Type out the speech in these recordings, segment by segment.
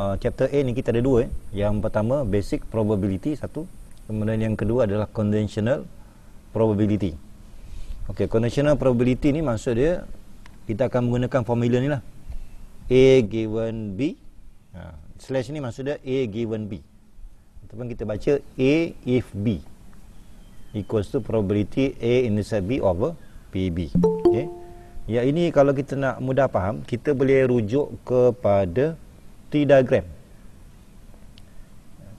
uh, chapter A ni kita ada dua eh. Yang pertama basic probability satu. Kemudian yang kedua adalah conventional probability. Okey, conventional probability ni maksud dia kita akan menggunakan formula ni lah. A given B. Uh, slash ni maksud dia A given B. Ataupun kita baca A if B equals to probability A inside B over B. Okey. Ya ini kalau kita nak mudah faham, kita boleh rujuk kepada tridagram.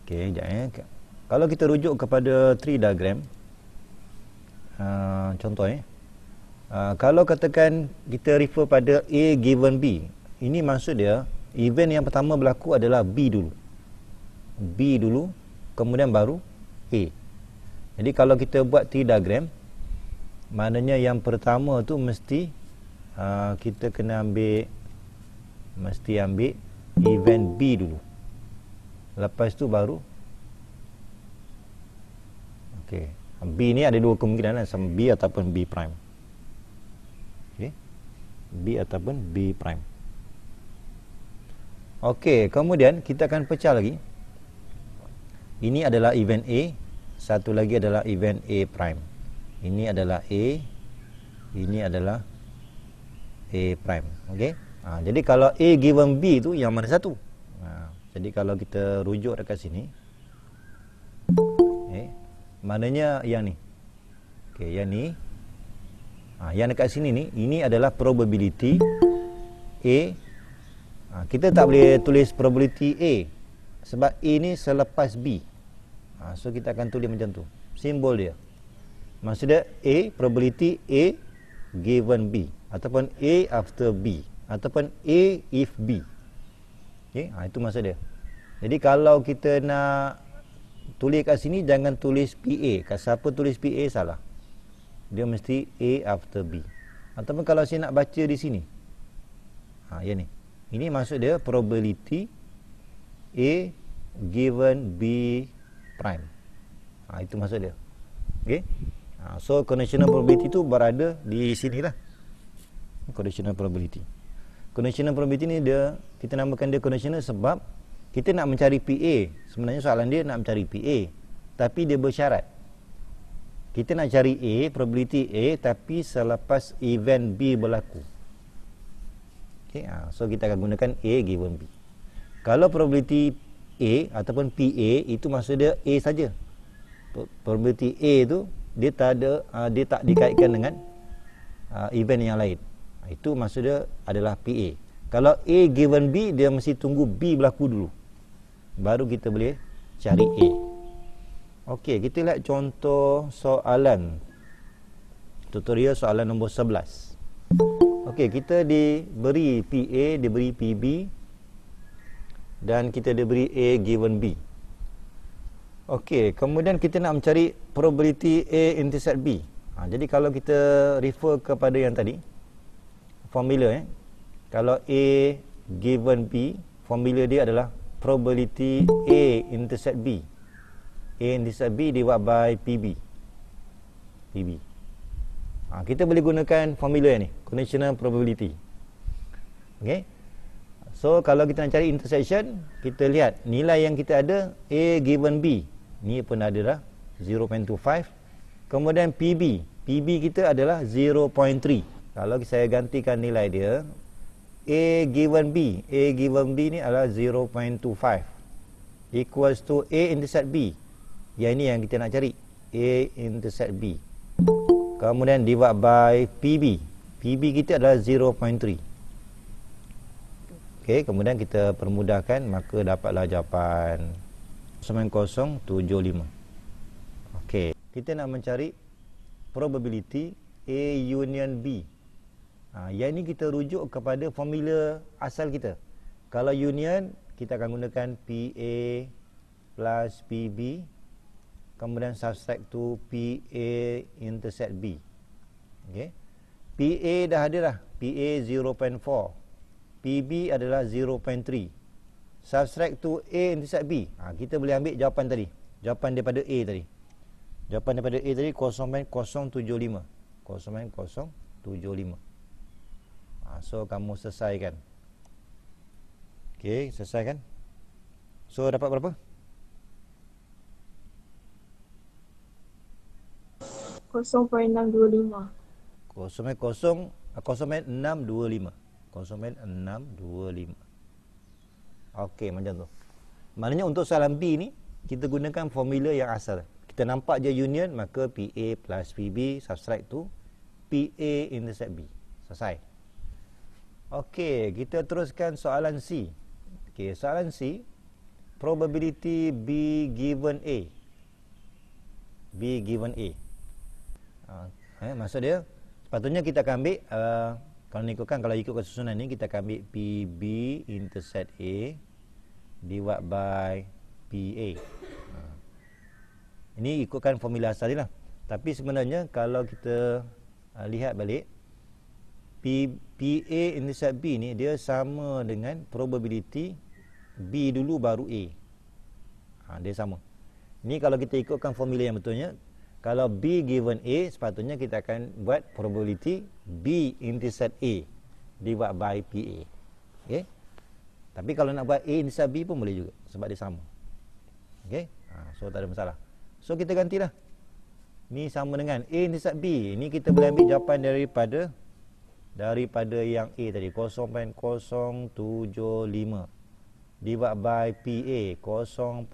Okey, jap eh. Kalau kita rujuk kepada tridagram, uh, ah, contoh eh. Uh, kalau katakan kita refer pada A given B, ini maksud dia event yang pertama berlaku adalah B dulu. B dulu, kemudian baru A. Jadi kalau kita buat tridagram, maknanya yang pertama tu mesti uh, kita kena ambil mesti ambil event B dulu lepas tu baru okey. B ni ada dua kemungkinan kan? sama B ataupun B prime okey. B ataupun B prime Okey, kemudian kita akan pecah lagi ini adalah event A satu lagi adalah event A prime ini adalah A ini adalah A prime okey. Ha, jadi kalau A given B tu yang mana satu? Ha, jadi kalau kita rujuk dekat sini. Eh, maknanya yang ni. Okay, yang ni. Ha, yang dekat sini ni, ini adalah probability A. Ha, kita tak boleh tulis probability A. Sebab A ni selepas B. Ha, so kita akan tulis macam tu. Simbol dia. Maksudnya A, probability A given B. Ataupun A after B ataupun A if B. okay? ha, itu masa dia. Jadi kalau kita nak tulis kat sini jangan tulis PA. Kalau siapa tulis PA salah. Dia mesti A after B. Ataupun kalau saya nak baca di sini. Ha, ya ni. Ini maksud dia probability A given B prime. Ha, itu maksud dia. Okey. Ha, so conditional probability tu berada di sinilah. Conditional probability conventional probability ni dia kita namakan dia conventional sebab kita nak mencari PA sebenarnya soalan dia nak mencari PA tapi dia bersyarat kita nak cari A probability A tapi selepas event B berlaku okay, ha, so kita akan gunakan A given B kalau probability A ataupun PA itu maksud dia A saja probability A tu dia tak ada ha, dia tak dikaitkan dengan ha, event yang lain itu maksud dia adalah PA. Kalau A given B, dia mesti tunggu B berlaku dulu. Baru kita boleh cari A. Okey, kita lihat contoh soalan. Tutorial soalan nombor 11. Okey, kita diberi PA, diberi PB. Dan kita diberi A given B. Okey, kemudian kita nak mencari probability A intercept B. Ha, jadi kalau kita refer kepada yang tadi, formula eh. Kalau A given B, formula dia adalah probability A intersect B. A intercept B divided by PB. PB. Ha, kita boleh gunakan formula yang ni, conditional probability. Okey. So kalau kita nak cari intersection, kita lihat nilai yang kita ada A given B. Ni pun ada dah 0.25. Kemudian PB, PB kita adalah 0.3. Kalau saya gantikan nilai dia A given B A given B ni adalah 0.25 Equals to A intercept B Yang ini yang kita nak cari A intercept B Kemudian divide by PB PB kita adalah 0.3 Okay, kemudian kita permudahkan Maka dapatlah jawapan 0.075 Okay, kita nak mencari Probability A union B Ha, yang ini kita rujuk kepada formula asal kita. Kalau union, kita akan gunakan PA plus PB. Kemudian subtract tu PA intercept B. Okay. PA dah ada lah. PA 0.4. PB adalah 0.3. Subtract tu A intercept B. Ha, kita boleh ambil jawapan tadi. Jawapan daripada A tadi. Jawapan daripada A tadi 0.075. 0.075. Ah, so kamu selesaikan Okey, selesaikan So dapat berapa? Kosong poin kosong, eh, kosong poin enam dua lima Kosong poin enam dua lima Okey, macam tu Maknanya untuk soalan B ni Kita gunakan formula yang asal Kita nampak je union Maka PA plus PB Subtract tu PA intercept B Selesai Okey, kita teruskan soalan C. Okey, soalan C probability B given A. B given A. Uh, eh, maksud dia sepatutnya kita akan ambil uh, kalau ikutkan kalau ikut susunan ni kita akan ambil B intersect A divided by PA. Uh. Ah. Ini ikutkan formula asal dia lah. Tapi sebenarnya kalau kita uh, lihat balik P, P PA intercept B ni dia sama dengan probability B dulu baru A. Ha, dia sama. Ni kalau kita ikutkan formula yang betulnya, kalau B given A, sepatutnya kita akan buat probability B intercept A divided by PA. Okey. Tapi kalau nak buat A intercept B pun boleh juga sebab dia sama. Okey. Ha, so tak ada masalah. So kita gantilah. Ni sama dengan A intercept B. Ni kita boleh ambil jawapan daripada daripada yang A tadi 0.075 divided by PA 0.4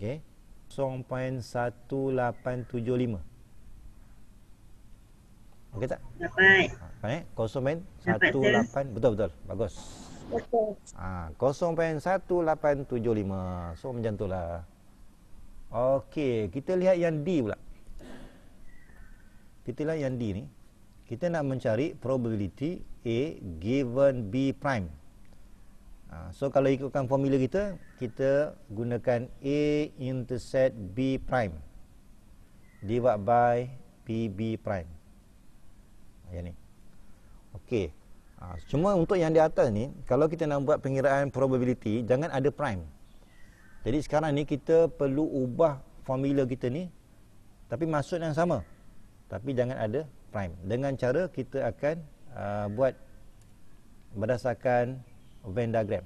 okey 0.1875 Okey tak? Dapat. Eh? Kosong pen? Satu lapan. Betul-betul. Bagus. Betul. Ha, kosong pen satu So macam tu lah. Okey. Kita lihat yang D pula. Kita lihat yang D ni kita nak mencari probability A given B prime. Ha, so kalau ikutkan formula kita, kita gunakan A intersect B prime divided by b prime. Yang ni. Okey. Ha, cuma untuk yang di atas ni, kalau kita nak buat pengiraan probability, jangan ada prime. Jadi sekarang ni kita perlu ubah formula kita ni, tapi maksud yang sama. Tapi jangan ada prime dengan cara kita akan uh, buat berdasarkan Venn diagram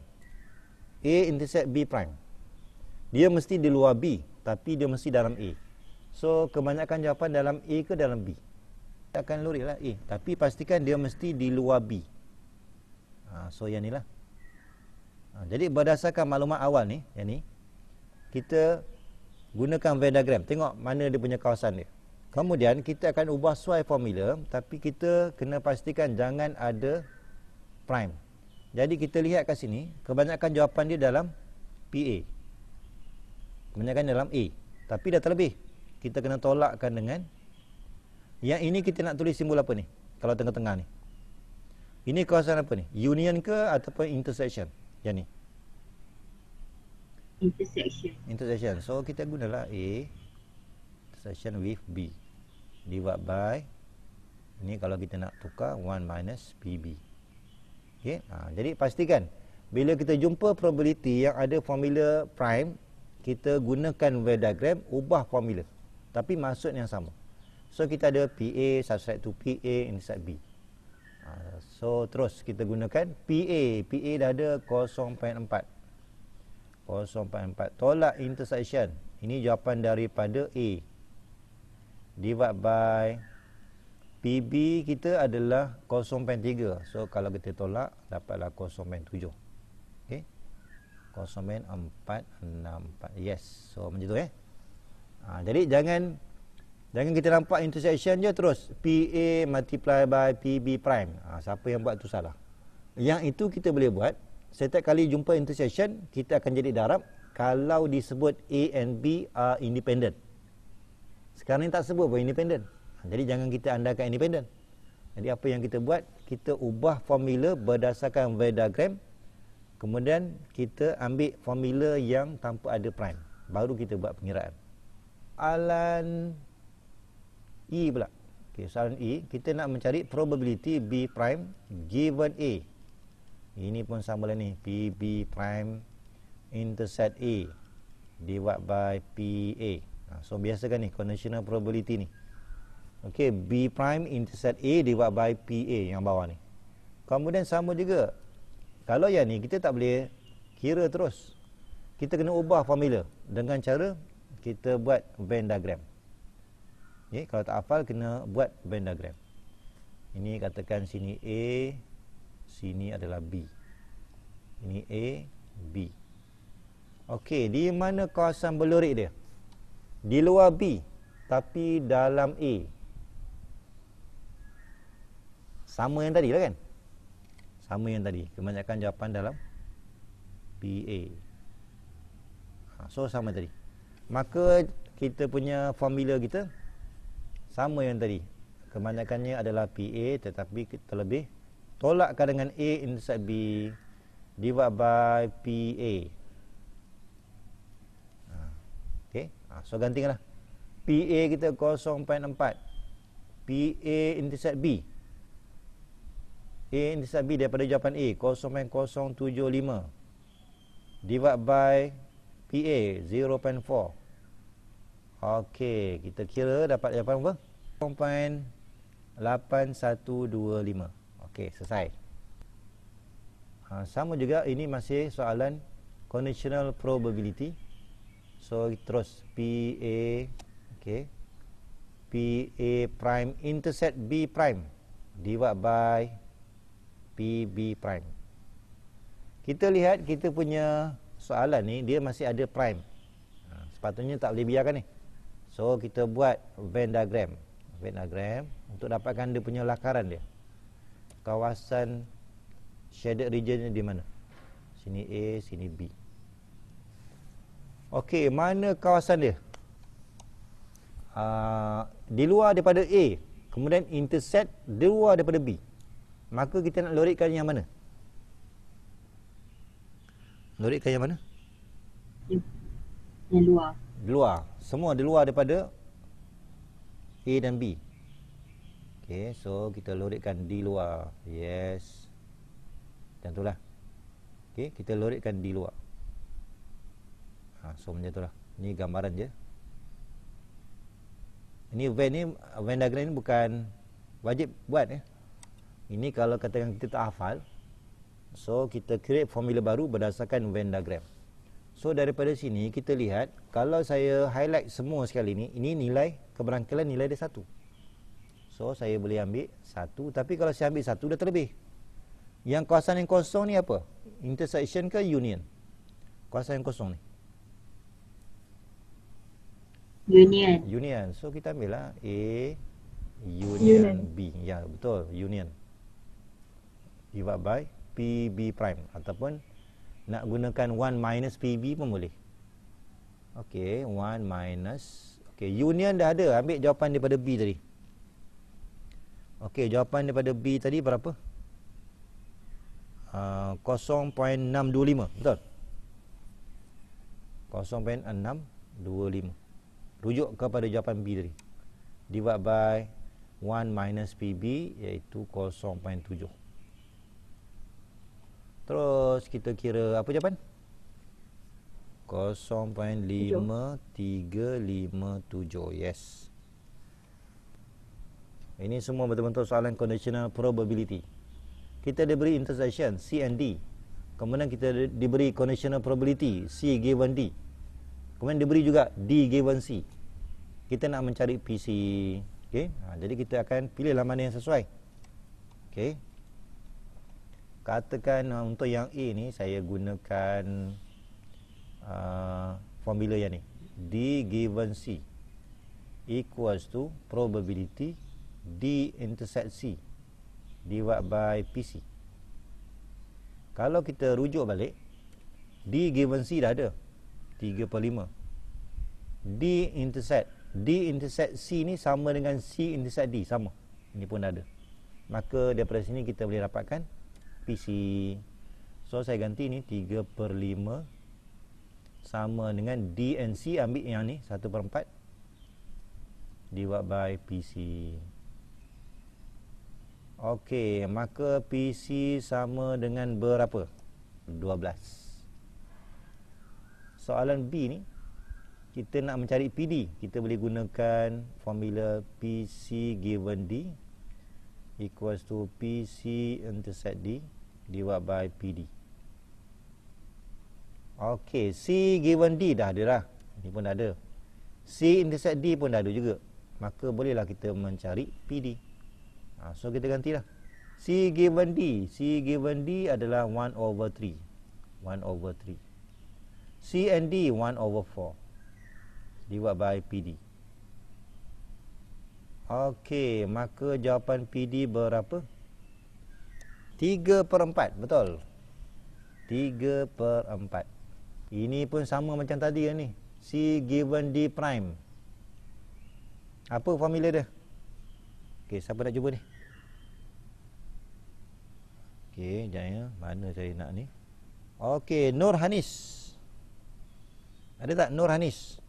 A intersect B prime dia mesti di luar B tapi dia mesti dalam A so kebanyakan jawapan dalam A ke dalam B kita akan lurik lah A tapi pastikan dia mesti di luar B ha, so yang ni lah ha, jadi berdasarkan maklumat awal ni yang ni kita gunakan Venn diagram tengok mana dia punya kawasan dia Kemudian kita akan ubah suai formula tapi kita kena pastikan jangan ada prime. Jadi kita lihat kat sini, kebanyakan jawapan dia dalam PA. Kebanyakan dalam A. Tapi dah terlebih. Kita kena tolakkan dengan yang ini kita nak tulis simbol apa ni? Kalau tengah-tengah ni. Ini kawasan apa ni? Union ke ataupun intersection? Yang ni. Intersection. Intersection. So kita gunalah A intersection with B divided by ni kalau kita nak tukar 1 minus PB okay? ha, jadi pastikan bila kita jumpa probability yang ada formula prime kita gunakan Venn diagram ubah formula tapi maksud yang sama so kita ada PA subscribe to PA inside B ha, so terus kita gunakan PA PA dah ada 0.4 0.4 tolak intersection ini jawapan daripada A divide by PB kita adalah 0.3 so kalau kita tolak dapatlah 0.7 ok 0.464 yes so macam tu eh ha, jadi jangan jangan kita nampak intersection je terus PA multiply by PB prime ha, siapa yang buat tu salah yang itu kita boleh buat setiap kali jumpa intersection kita akan jadi darab kalau disebut A and B are independent sekarang ni tak sebut pun independen. Ha, jadi jangan kita andakan independen. Jadi apa yang kita buat, kita ubah formula berdasarkan venn diagram. Kemudian kita ambil formula yang tanpa ada prime. Baru kita buat pengiraan. Alan E pula. Okay, soalan E, kita nak mencari probability B prime given A. Ini pun sama lah ni. B prime intercept A. Divide by P A. Ha, so biasakan ni conditional probability ni. Okey, B prime intersect A divided by A yang bawah ni. Kemudian sama juga. Kalau yang ni kita tak boleh kira terus. Kita kena ubah formula dengan cara kita buat Venn diagram. Okay, kalau tak hafal kena buat Venn diagram. Ini katakan sini A, sini adalah B. Ini A, B. Okey, di mana kawasan belurik dia? di luar B tapi dalam A sama yang tadi lah kan sama yang tadi kebanyakan jawapan dalam PA ha, so sama tadi maka kita punya formula kita sama yang tadi kebanyakannya adalah PA tetapi terlebih tolakkan dengan A inside B divide by PA Ha, so gantikanlah PA kita 0.4 PA intercept B A intercept B daripada jawapan A 0.075 Divide by PA 0.4 Ok Kita kira dapat jawapan berapa? 0.8125 Ok selesai ha, Sama juga ini masih soalan Conditional probability so terus P A, okay P A prime intercept B prime divided by P B prime kita lihat kita punya soalan ni dia masih ada prime ha, sepatutnya tak boleh biarkan ni so kita buat Venn diagram Venn diagram untuk dapatkan dia punya lakaran dia kawasan shaded regionnya di mana sini A sini B Okey, mana kawasan dia? Uh, di luar daripada A, kemudian intersect di luar daripada B. Maka kita nak lorikkan yang mana? Lorikkan yang mana? Yang luar. Di luar. Semua di luar daripada A dan B. Okey, so kita lorikkan di luar. Yes. tentulah. itulah. Okey, kita lorikkan di luar ha, So macam tu lah Ni gambaran je Ini van ni Van diagram ni bukan Wajib buat eh. Ini kalau katakan kita tak hafal So kita create formula baru Berdasarkan van diagram So daripada sini kita lihat Kalau saya highlight semua sekali ni Ini nilai keberangkalan nilai dia satu So saya boleh ambil satu Tapi kalau saya ambil satu dah terlebih Yang kawasan yang kosong ni apa? Intersection ke union? Kawasan yang kosong ni Union. Union. So kita ambil lah A union, union B. Ya betul union. Divide by PB prime ataupun nak gunakan 1 minus PB pun boleh. Okey, 1 minus Okay union dah ada. Ambil jawapan daripada B tadi. Okay jawapan daripada B tadi berapa? Uh, ah, 0.625 betul 0.625 rujuk kepada jawapan B tadi divide by 1 minus PB iaitu 0.7 terus kita kira apa jawapan 0.5357 yes ini semua betul-betul soalan conditional probability kita diberi intersection C and D kemudian kita diberi conditional probability C given D kemudian diberi juga D given C kita nak mencari PC okay. ha, jadi kita akan pilih laman yang sesuai okay. katakan ha, untuk yang A ni saya gunakan uh, formula yang ni D given C equals to probability D intersect C divided by PC kalau kita rujuk balik D given C dah ada 3 per 5 D intersect D intersect C ni sama dengan C intersect D sama. Ini pun ada. Maka daripada sini kita boleh dapatkan PC. So saya ganti ni 3/5 per sama dengan D and C ambil yang ni 1/4 divided by PC. Okey, maka PC sama dengan berapa? 12. Soalan B ni kita nak mencari PD kita boleh gunakan formula PC given D equals to PC intercept D divided by PD ok C given D dah ada lah Ini pun dah ada C intercept D pun dah ada juga maka bolehlah kita mencari PD ha, so kita gantilah C given D C given D adalah 1 over 3 1 over 3 C and D 1 over 4 divide by PD. Okey, maka jawapan PD berapa? 3 per 4, betul? 3 per 4. Ini pun sama macam tadi ni. C given D prime. Apa formula dia? Okey, siapa nak cuba ni? Okey, jangan ya. mana saya nak ni. Okey, Nur Hanis. Ada tak Nur Hanis.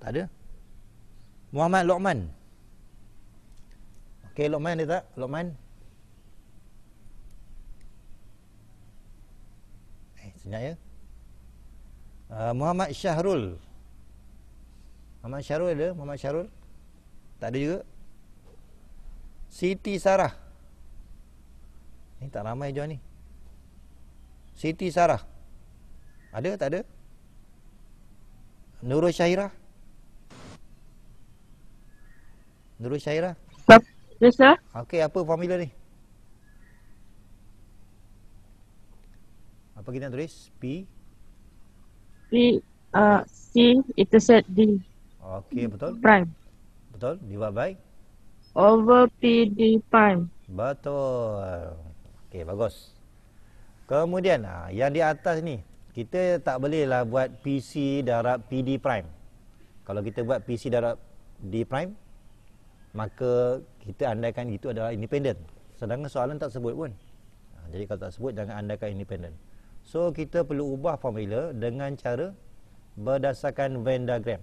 Tak ada. Muhammad Lokman. Okey Lokman ni tak? Lokman. Eh, senyap ya. Uh, Muhammad Syahrul. Muhammad Syahrul ada? Muhammad Syahrul. Tak ada juga. Siti Sarah. Ni eh, tak ramai join ni. Siti Sarah. Ada tak ada? Nurul Syahirah. Nurul Syairah. Yes, sir. Okey, apa formula ni? Apa kita nak tulis? P? P, uh, C, itu set D. Okey, betul. Prime. Betul, divide baik. Over P, D, prime. Betul. Okey, bagus. Kemudian, ah, yang di atas ni, kita tak bolehlah buat PC darab PD prime. Kalau kita buat PC darab D prime, maka kita andaikan itu adalah independen. Sedangkan soalan tak sebut pun. Ha, jadi kalau tak sebut, jangan andaikan independen. So, kita perlu ubah formula dengan cara berdasarkan Venn diagram.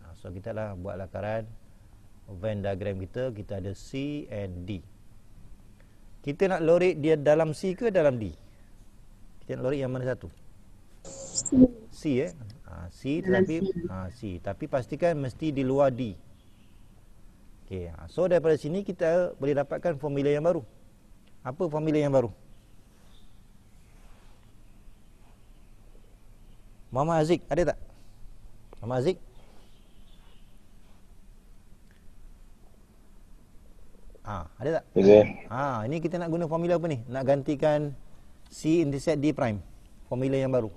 Ha, so, kita lah buat lakaran Venn diagram kita. Kita ada C and D. Kita nak lorik dia dalam C ke dalam D? Kita nak lorik yang mana satu? C. Eh? Ha, C eh? C tapi ha, C. Tapi pastikan mesti di luar D. Okey. Ha. So daripada sini kita boleh dapatkan formula yang baru. Apa formula yang baru? Muhammad Aziz, ada tak? Muhammad Aziz? Ha, ada tak? Ada. Ha, ini kita nak guna formula apa ni? Nak gantikan C intercept D prime. Formula yang baru.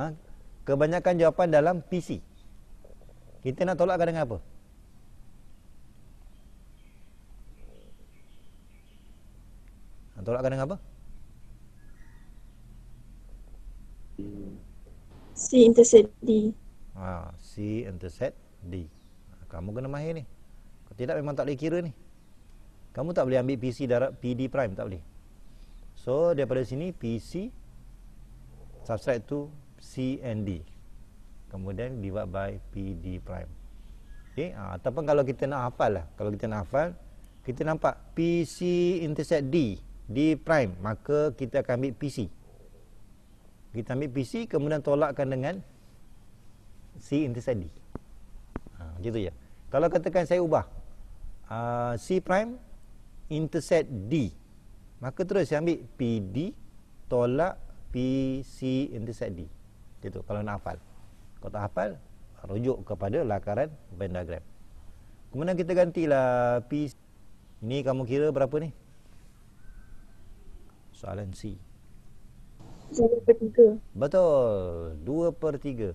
ha? kebanyakan jawapan dalam PC. Kita nak tolakkan dengan apa? Nak tolakkan dengan apa? C intercept D. Ha, C intercept D. Ha, kamu kena mahir ni. Kalau tidak memang tak boleh kira ni. Kamu tak boleh ambil PC darat PD prime tak boleh. So daripada sini PC subscribe tu C and D kemudian divide by PD prime okay? ha, ah, ataupun kalau kita nak hafal lah kalau kita nak hafal kita nampak PC intersect D D prime maka kita akan ambil PC kita ambil PC kemudian tolakkan dengan C intersect D ha, macam tu je kalau katakan saya ubah uh, C prime intersect D maka terus saya ambil PD tolak PC intersect D gitu kalau nak hafal kalau tak hafal rujuk kepada lakaran pentagram kemudian kita gantilah P ini kamu kira berapa ni soalan C 2/3 betul 2/3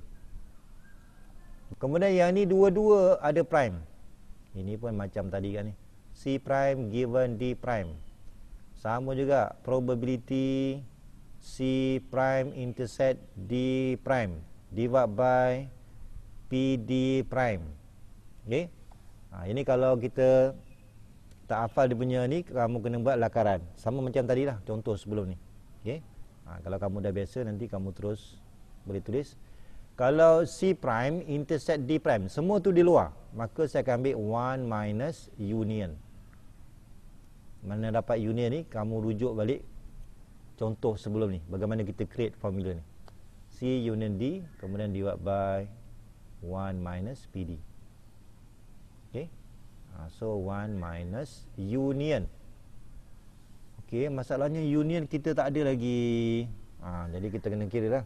kemudian yang ni dua-dua ada prime ini pun macam tadi kan ni C prime given D prime sama juga probability C prime intercept D prime divided by D prime. okay? Ha, ini kalau kita tak hafal dia punya ni kamu kena buat lakaran. Sama macam tadi lah contoh sebelum ni. okay? Ha, kalau kamu dah biasa nanti kamu terus boleh tulis. Kalau C prime intercept D prime semua tu di luar, maka saya akan ambil 1 minus union. Mana dapat union ni kamu rujuk balik contoh sebelum ni bagaimana kita create formula ni C union D kemudian divide by 1 minus PD ok ha, so 1 minus union ok masalahnya union kita tak ada lagi ha, jadi kita kena kira lah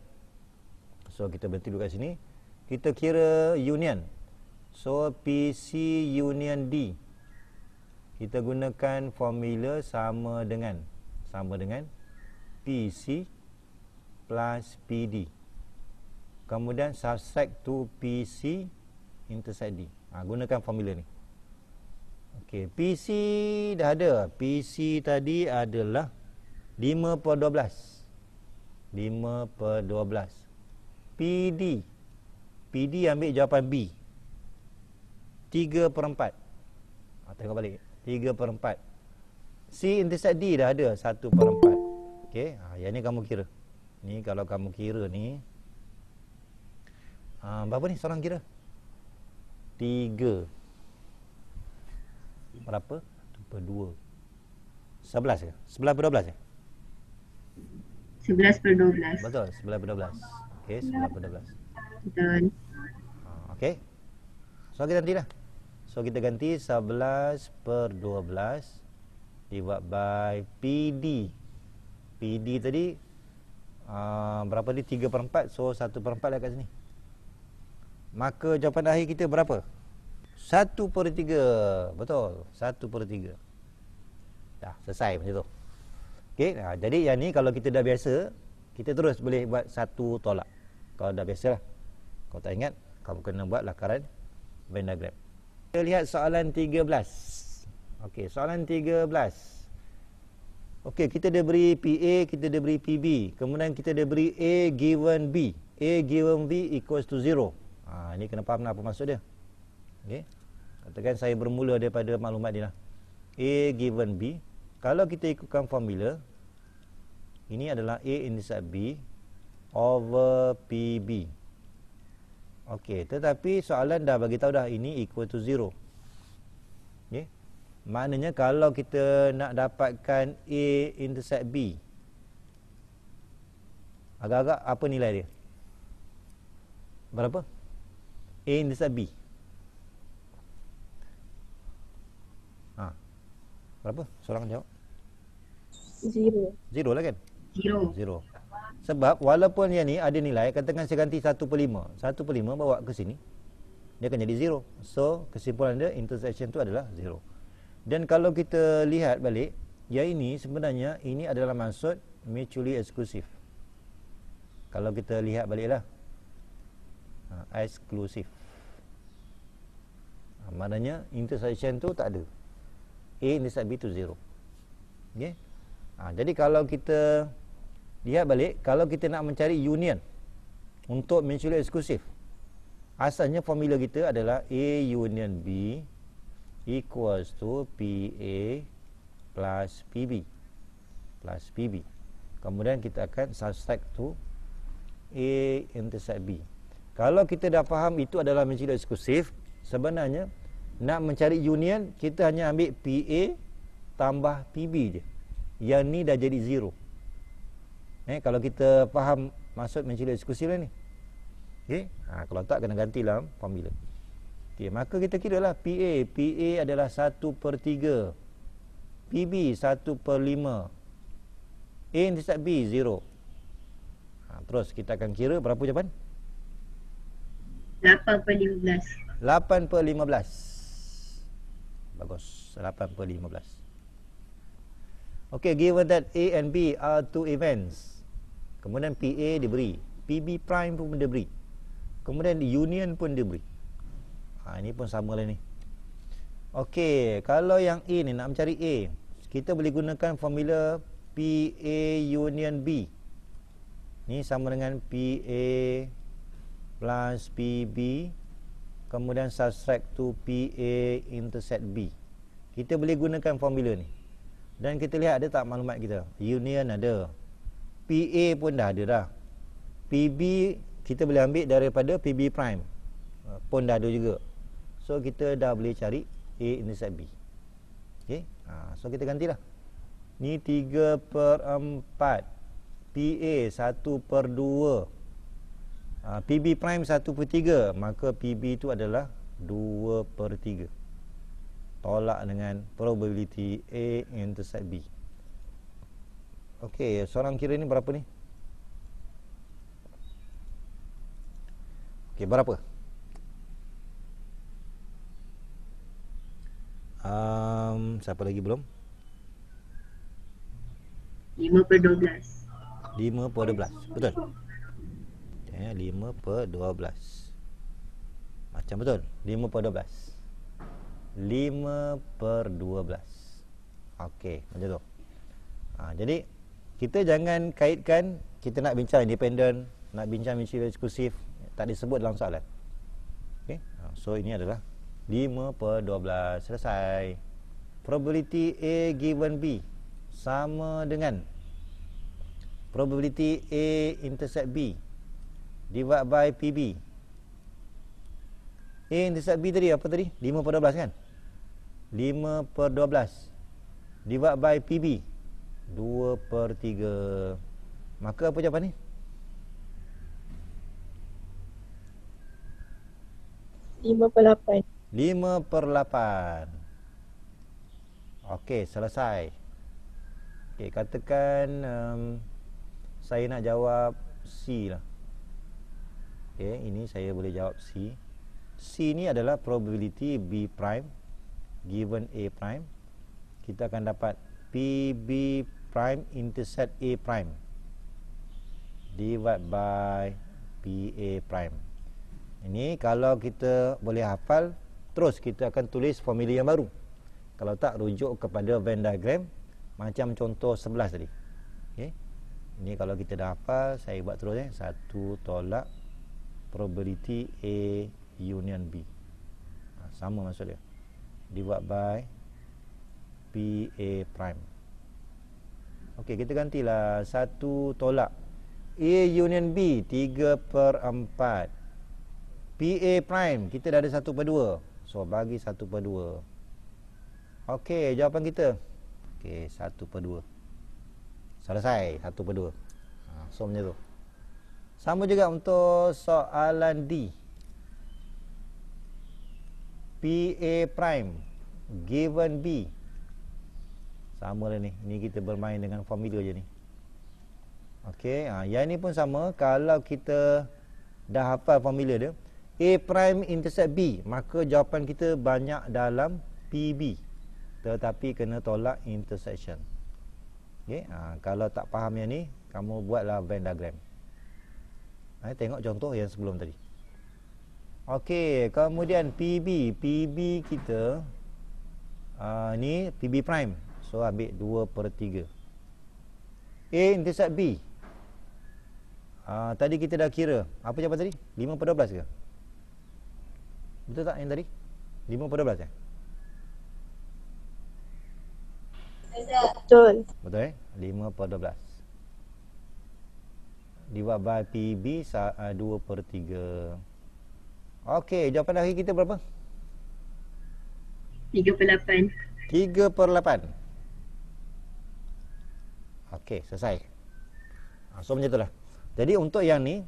so kita berhenti dulu kat sini kita kira union so PC union D kita gunakan formula sama dengan sama dengan PC plus PD. Kemudian subtract to PC intersect D. Ha, gunakan formula ni. Okey, PC dah ada. PC tadi adalah 5 per 12. 5 per 12. PD. PD ambil jawapan B. 3 per 4. Ha, tengok balik. 3 per 4. C intersect D dah ada 1 per 4. Okey, ha, yang ni kamu kira. Ni kalau kamu kira ni ha, berapa ni seorang kira? 3 berapa? 2 11 ya, 11 per 12 ya. 11 per 12. Betul, 11 per 12. Okey, 11 per 12. Betul. Ha, okey. So kita ganti So kita ganti 11 per 12 divide by PD. PD tadi uh, berapa ni 3 per 4 so 1 per 4 lah kat sini maka jawapan akhir kita berapa 1 per 3 betul 1 per 3 dah selesai macam tu ok nah, jadi yang ni kalau kita dah biasa kita terus boleh buat 1 tolak kalau dah biasa lah kalau tak ingat kamu kena buat lakaran Venn diagram kita lihat soalan 13 ok soalan 13 Okey, kita dah beri PA, kita dah beri PB. Kemudian kita dah beri A given B. A given B equals to zero. Ha, ini kena faham lah apa maksud dia. Okey. Katakan saya bermula daripada maklumat ni lah. A given B. Kalau kita ikutkan formula, ini adalah A intersect B over PB. Okey, tetapi soalan dah bagi tahu dah ini equal to zero. Okey. Maknanya kalau kita nak dapatkan A intersect B Agak-agak apa nilai dia? Berapa? A intersect B ha. Berapa? Seorang jawab Zero Zero lah kan? Zero. Zero Sebab walaupun yang ni ada nilai Katakan saya ganti 1 per 5 1 per 5 bawa ke sini Dia akan jadi zero So kesimpulan dia intersection tu adalah zero dan kalau kita lihat balik, ya ini sebenarnya ini adalah maksud mutually exclusive. Kalau kita lihat baliklah. Ha, exclusive. Ha, maknanya intersection tu tak ada. A intersect B tu zero. Okey. Ha, jadi kalau kita lihat balik, kalau kita nak mencari union untuk mutually exclusive, asalnya formula kita adalah A union B equals to PA plus PB plus PB kemudian kita akan subtract to A intersect B kalau kita dah faham itu adalah mutual eksklusif, sebenarnya nak mencari union kita hanya ambil PA tambah PB je yang ni dah jadi zero eh, kalau kita faham maksud mutual eksklusif ni okay? ha, kalau tak kena ganti dalam formula Okay, maka kita kira lah PA. PA adalah 1 per 3. PB 1 per 5. A intercept B 0. Ha, terus kita akan kira berapa jawapan? 8 per 15. 8 per 15. Bagus. 8 per 15. Okay, given that A and B are two events. Kemudian PA diberi. PB prime pun diberi. Kemudian union pun diberi ha, Ini pun sama lah ni Ok Kalau yang A ni Nak mencari A Kita boleh gunakan formula PA union B Ni sama dengan PA Plus PB Kemudian subtract to PA intersect B Kita boleh gunakan formula ni Dan kita lihat ada tak maklumat kita Union ada PA pun dah ada dah PB kita boleh ambil daripada PB prime ha, Pun dah ada juga So kita dah boleh cari A intercept B okay? ha, So kita gantilah Ni 3 per 4 PA 1 per 2 ha, PB prime 1 per 3 Maka PB itu adalah 2 per 3 Tolak dengan probability A intercept B Okey, seorang kira ni berapa ni? Okay, berapa? um, Siapa lagi belum? 5 per 12 5 per 12 Betul? Eh, 5 per 12 Macam betul? 5 per 12 5 per 12 Okey macam tu ha, Jadi kita jangan kaitkan Kita nak bincang independen Nak bincang-bincang eksklusif Tak disebut dalam soalan Okay. Ha, so ini adalah 5 per 12 selesai probability A given B sama dengan probability A intercept B divided by PB A intercept B tadi apa tadi 5 per 12 kan 5 per 12 divided by PB 2 per 3 maka apa jawapan ni lima per lapan 5 per 8 ok selesai ok katakan um, saya nak jawab C lah ok ini saya boleh jawab C C ni adalah probability B prime given A prime kita akan dapat P B prime intercept A prime divide by P A prime ini kalau kita boleh hafal terus kita akan tulis formula yang baru. Kalau tak rujuk kepada Venn diagram macam contoh 11 tadi. Okey. Ini kalau kita dah hafal, saya buat terus eh. 1 tolak probability A union B. Ha, sama maksud dia. Dibuat by PA prime. Okey, kita gantilah satu tolak A union B 3 per 4 PA prime kita dah ada 1 per 2 So bagi 1 per 2 Ok jawapan kita Ok 1 per 2 Selesai 1 per 2 ha, So macam tu Sama juga untuk soalan D P PA prime Given B Sama lah ni Ni kita bermain dengan formula je ni Ok ha, Yang ni pun sama Kalau kita Dah hafal formula dia A prime intercept B Maka jawapan kita banyak dalam PB Tetapi kena tolak intersection okay? ha, Kalau tak faham yang ni Kamu buatlah Venn diagram ha, Tengok contoh yang sebelum tadi Okey, kemudian PB PB kita uh, Ni PB prime So ambil 2 per 3 A intercept B uh, Tadi kita dah kira Apa jawapan tadi? 5 per 12 ke? Betul tak yang tadi? 5 per 12 kan? Betul. Betul eh? 5 per 12. Divide by PB 2 eh, per 3. Okey, jawapan akhir kita berapa? 3 per 8. 3 per 8. Okey, selesai. Ah, so, macam itulah. Jadi, untuk yang ni,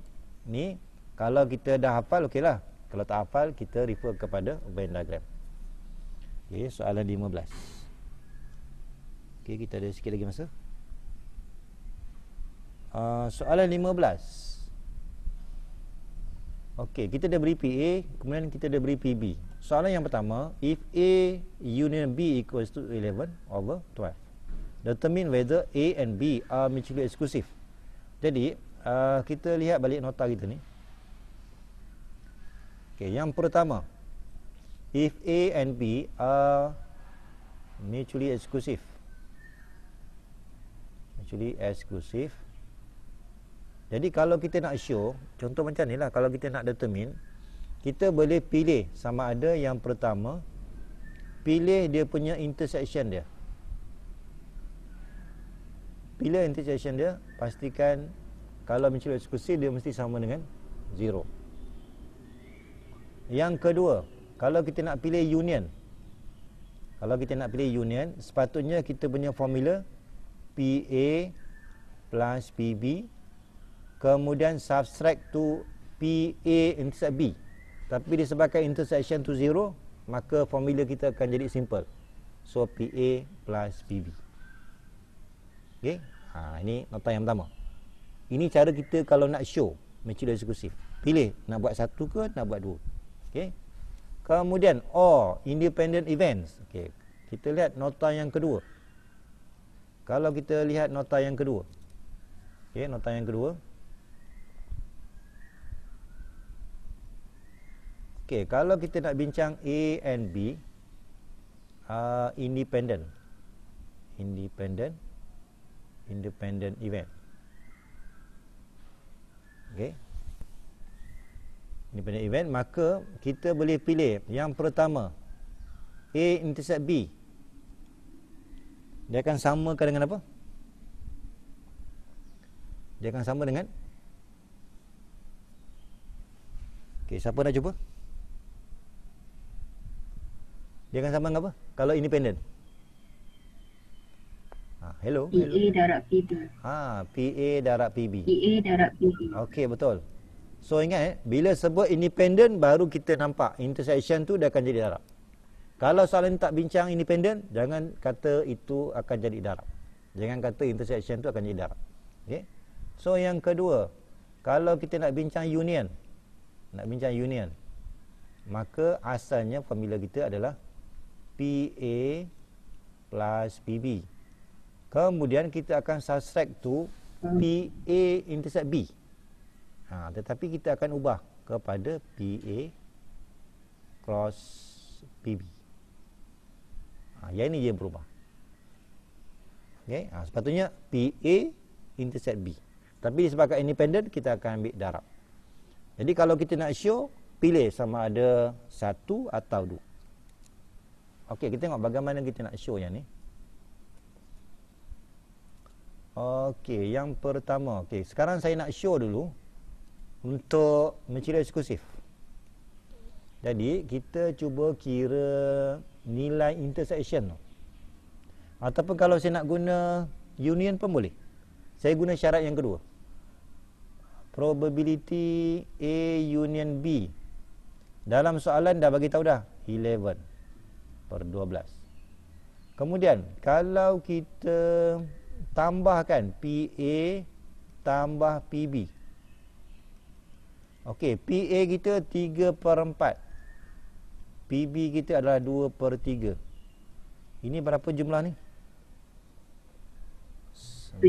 ni kalau kita dah hafal, okeylah. Kalau tak hafal kita refer kepada Venn diagram okay, Soalan 15 okay, Kita ada sikit lagi masa uh, Soalan 15 Okey, kita dah beri PA Kemudian kita dah beri PB Soalan yang pertama If A union B equals to 11 over 12 Determine whether A and B are mutually exclusive. Jadi, uh, kita lihat balik nota kita ni. Okey, yang pertama if A and B are mutually exclusive. Mutually exclusive. Jadi kalau kita nak show, contoh macam ni lah kalau kita nak determine, kita boleh pilih sama ada yang pertama pilih dia punya intersection dia. Pilih intersection dia, pastikan kalau mutually exclusive dia mesti sama dengan 0. Yang kedua, kalau kita nak pilih union. Kalau kita nak pilih union, sepatutnya kita punya formula PA plus PB. Kemudian subtract to PA intersect B. Tapi disebabkan intersection to zero, maka formula kita akan jadi simple. So PA plus PB. Okay? Ha, ini nota yang pertama. Ini cara kita kalau nak show, mencuri eksekusif. Pilih nak buat satu ke nak buat dua okey kemudian or independent events okey kita lihat nota yang kedua kalau kita lihat nota yang kedua okey nota yang kedua okey kalau kita nak bincang a and b uh, independent independent independent event okey independent event maka kita boleh pilih yang pertama A intercept B dia akan samakan dengan apa dia akan sama dengan Okay, siapa nak cuba? Dia akan sama dengan apa? Kalau independent. Ha, hello. PA hello. darab PB. Ha, PA darab PB. PA darab PB. Okey, betul. So ingat eh, bila sebut independent baru kita nampak intersection tu dia akan jadi darab. Kalau soalan tak bincang independent, jangan kata itu akan jadi darab. Jangan kata intersection tu akan jadi darab. Okay? So yang kedua, kalau kita nak bincang union, nak bincang union, maka asalnya formula kita adalah PA plus PB. Kemudian kita akan subtract tu PA intersect B ha, tetapi kita akan ubah kepada PA cross PB ha, yang ini dia berubah okay? ha, sepatutnya PA intercept B tapi disebabkan independent kita akan ambil darab jadi kalau kita nak show pilih sama ada satu atau dua Okey, kita tengok bagaimana kita nak show yang ni. Okey, yang pertama. Okey, sekarang saya nak show dulu untuk material eksklusif. Jadi kita cuba kira nilai intersection tu. Ataupun kalau saya nak guna union pun boleh. Saya guna syarat yang kedua. Probability A union B. Dalam soalan dah bagi tahu dah 11 per 12. Kemudian kalau kita tambahkan PA tambah PB. Okey, PA kita 3 per 4 PB kita adalah 2 per 3 Ini berapa jumlah ni? 17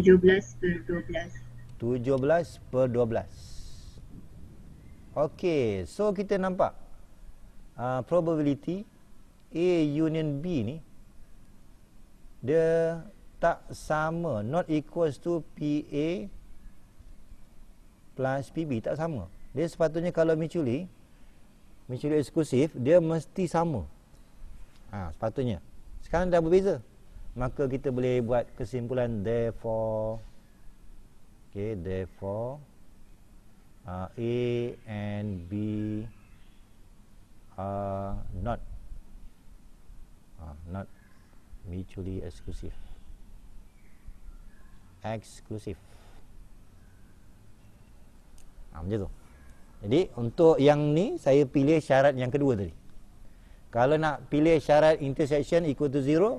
per 12 17 per 12 Okey, so kita nampak uh, Probability A union B ni Dia tak sama Not equals to PA Plus PB, tak sama Tak sama dia sepatutnya kalau mutually mutually exclusive dia mesti sama ha, sepatutnya sekarang dah berbeza maka kita boleh buat kesimpulan therefore okay therefore uh, a and b are not uh, not mutually exclusive exclusive ha, macam tu jadi untuk yang ni saya pilih syarat yang kedua tadi. Kalau nak pilih syarat intersection equal to zero,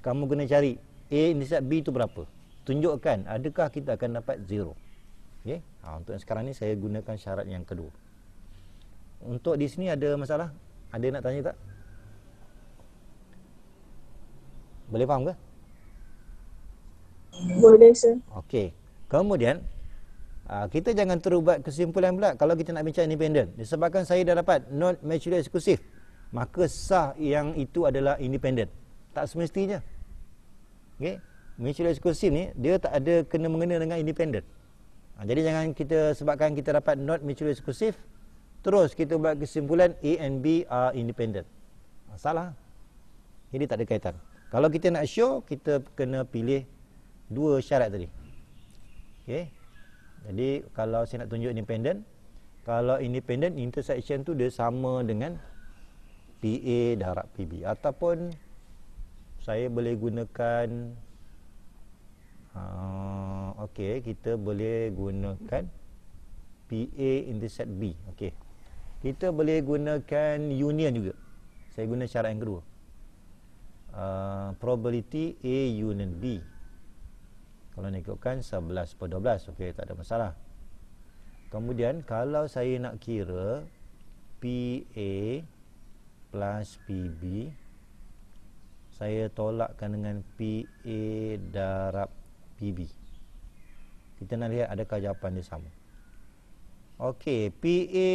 kamu kena cari A intersect B itu berapa. Tunjukkan adakah kita akan dapat zero. Okay. Ha, untuk yang sekarang ni saya gunakan syarat yang kedua. Untuk di sini ada masalah? Ada nak tanya tak? Boleh faham ke? Boleh, sir. Okey. Kemudian, Ah, kita jangan terubat kesimpulan pula kalau kita nak bincang independen. Disebabkan saya dah dapat not mutually eksklusif, Maka sah yang itu adalah independen. Tak semestinya. Okay? Mutually eksklusif ni, dia tak ada kena-mengena dengan independen. Ha, ah, jadi jangan kita sebabkan kita dapat not mutually eksklusif, terus kita buat kesimpulan A and B are independent. Ha, salah. Ini tak ada kaitan. Kalau kita nak show, kita kena pilih dua syarat tadi. Okay. Jadi kalau saya nak tunjuk independent, kalau independent intersection tu dia sama dengan PA darab PB ataupun saya boleh gunakan uh, okey kita boleh gunakan PA intersect B. Okey. Kita boleh gunakan union juga. Saya guna cara yang kedua. Uh, probability A union B. Kalau nak ikutkan 11 per 12 Okey tak ada masalah Kemudian kalau saya nak kira PA plus PB Saya tolakkan dengan PA darab PB Kita nak lihat adakah jawapan dia sama Okey PA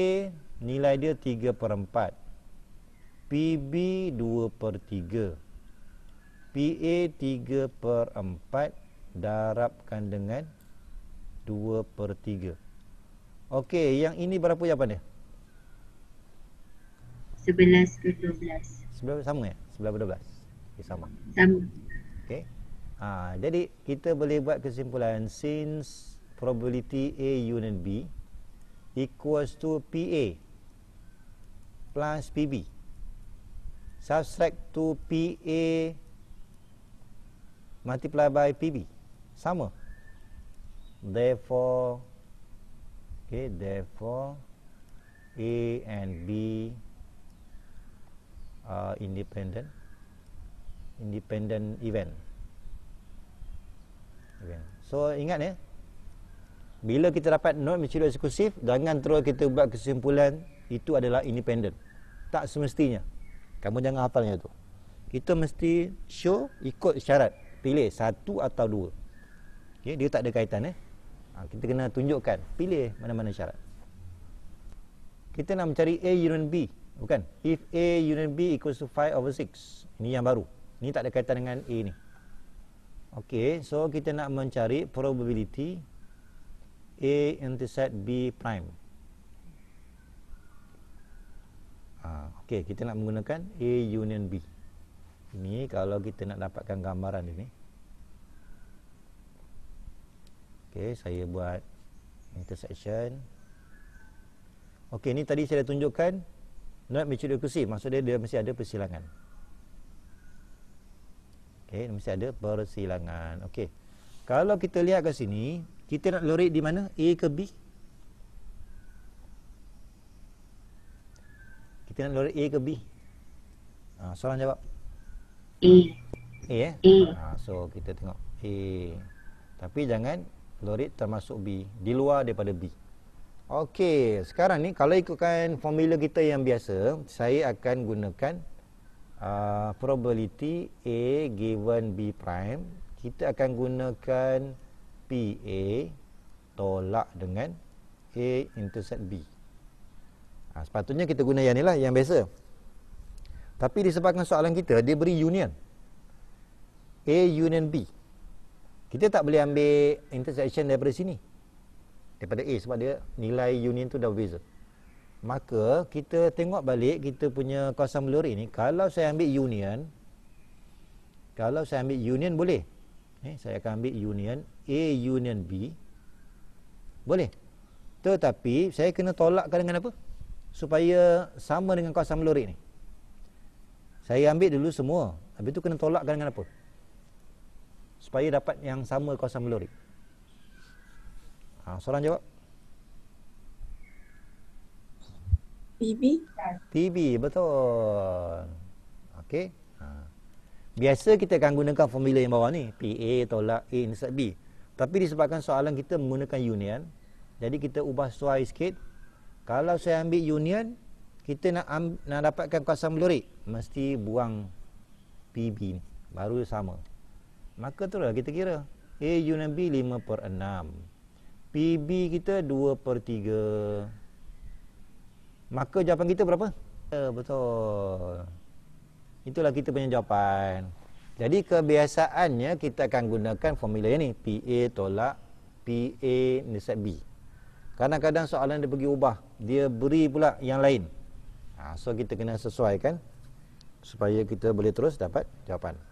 nilai dia 3 per 4 PB 2 per 3 PA 3 per 4 darabkan dengan 2/3. Okey, yang ini berapa jawapan dia? 11 ke 12. Sebelah sama ya? Sebelah 12. Okay, sama. Sama. Okey. Ha, jadi kita boleh buat kesimpulan since probability A unit B equals to PA plus PB subtract to PA multiply by PB sama therefore okay therefore a and b are independent independent event event so ingat ya bila kita dapat non mutually exclusive jangan terus kita buat kesimpulan itu adalah independent tak semestinya kamu jangan hafalnya tu kita mesti show ikut syarat pilih satu atau dua Okay, dia tak ada kaitan eh. Ha, kita kena tunjukkan, pilih mana-mana syarat. Kita nak mencari A union B, bukan? If A union B equals to 5 over 6. Ini yang baru. Ini tak ada kaitan dengan A ni. Okey, so kita nak mencari probability A intersect B prime. Ha, Okey, kita nak menggunakan A union B. Ini kalau kita nak dapatkan gambaran ini. Okey, saya buat intersection. Okey, ni tadi saya dah tunjukkan not mutually exclusive. Maksud dia dia mesti ada persilangan. Okey, mesti ada persilangan. Okey. Kalau kita lihat kat sini, kita nak lorik di mana? A ke B? Kita nak lorik A ke B? Ha, soalan jawab. A. A eh? A. Ha, so, kita tengok. A. Tapi jangan Lorid termasuk B Di luar daripada B Okey, sekarang ni kalau ikutkan formula kita yang biasa Saya akan gunakan uh, Probability A given B prime Kita akan gunakan P A Tolak dengan A intercept B ha, Sepatutnya kita guna yang ni lah, yang biasa Tapi disebabkan soalan kita, dia beri union A union B kita tak boleh ambil intersection daripada sini. Daripada A sebab dia nilai union tu dah berbeza. Maka kita tengok balik kita punya kawasan blur ini. Kalau saya ambil union. Kalau saya ambil union boleh. Eh, saya akan ambil union A union B. Boleh. Tetapi saya kena tolakkan dengan apa? Supaya sama dengan kawasan blur ini. Saya ambil dulu semua. Habis tu kena tolakkan dengan apa? supaya dapat yang sama kawasan belurik? Ha, soalan jawab. TB. TB, betul. Okey. Ha. Biasa kita akan gunakan formula yang bawah ni. PA tolak A intersect B. Tapi disebabkan soalan kita menggunakan union. Jadi kita ubah suai sikit. Kalau saya ambil union, kita nak, nak dapatkan kawasan belurik. Mesti buang PB ni. Baru sama. Maka tu lah kita kira A unit B 5 per 6 PB kita 2 per 3 Maka jawapan kita berapa? Eh, betul Itulah kita punya jawapan Jadi kebiasaannya kita akan gunakan formula ini PA tolak PA nisab B Kadang-kadang soalan dia pergi ubah Dia beri pula yang lain ha, So kita kena sesuaikan Supaya kita boleh terus dapat jawapan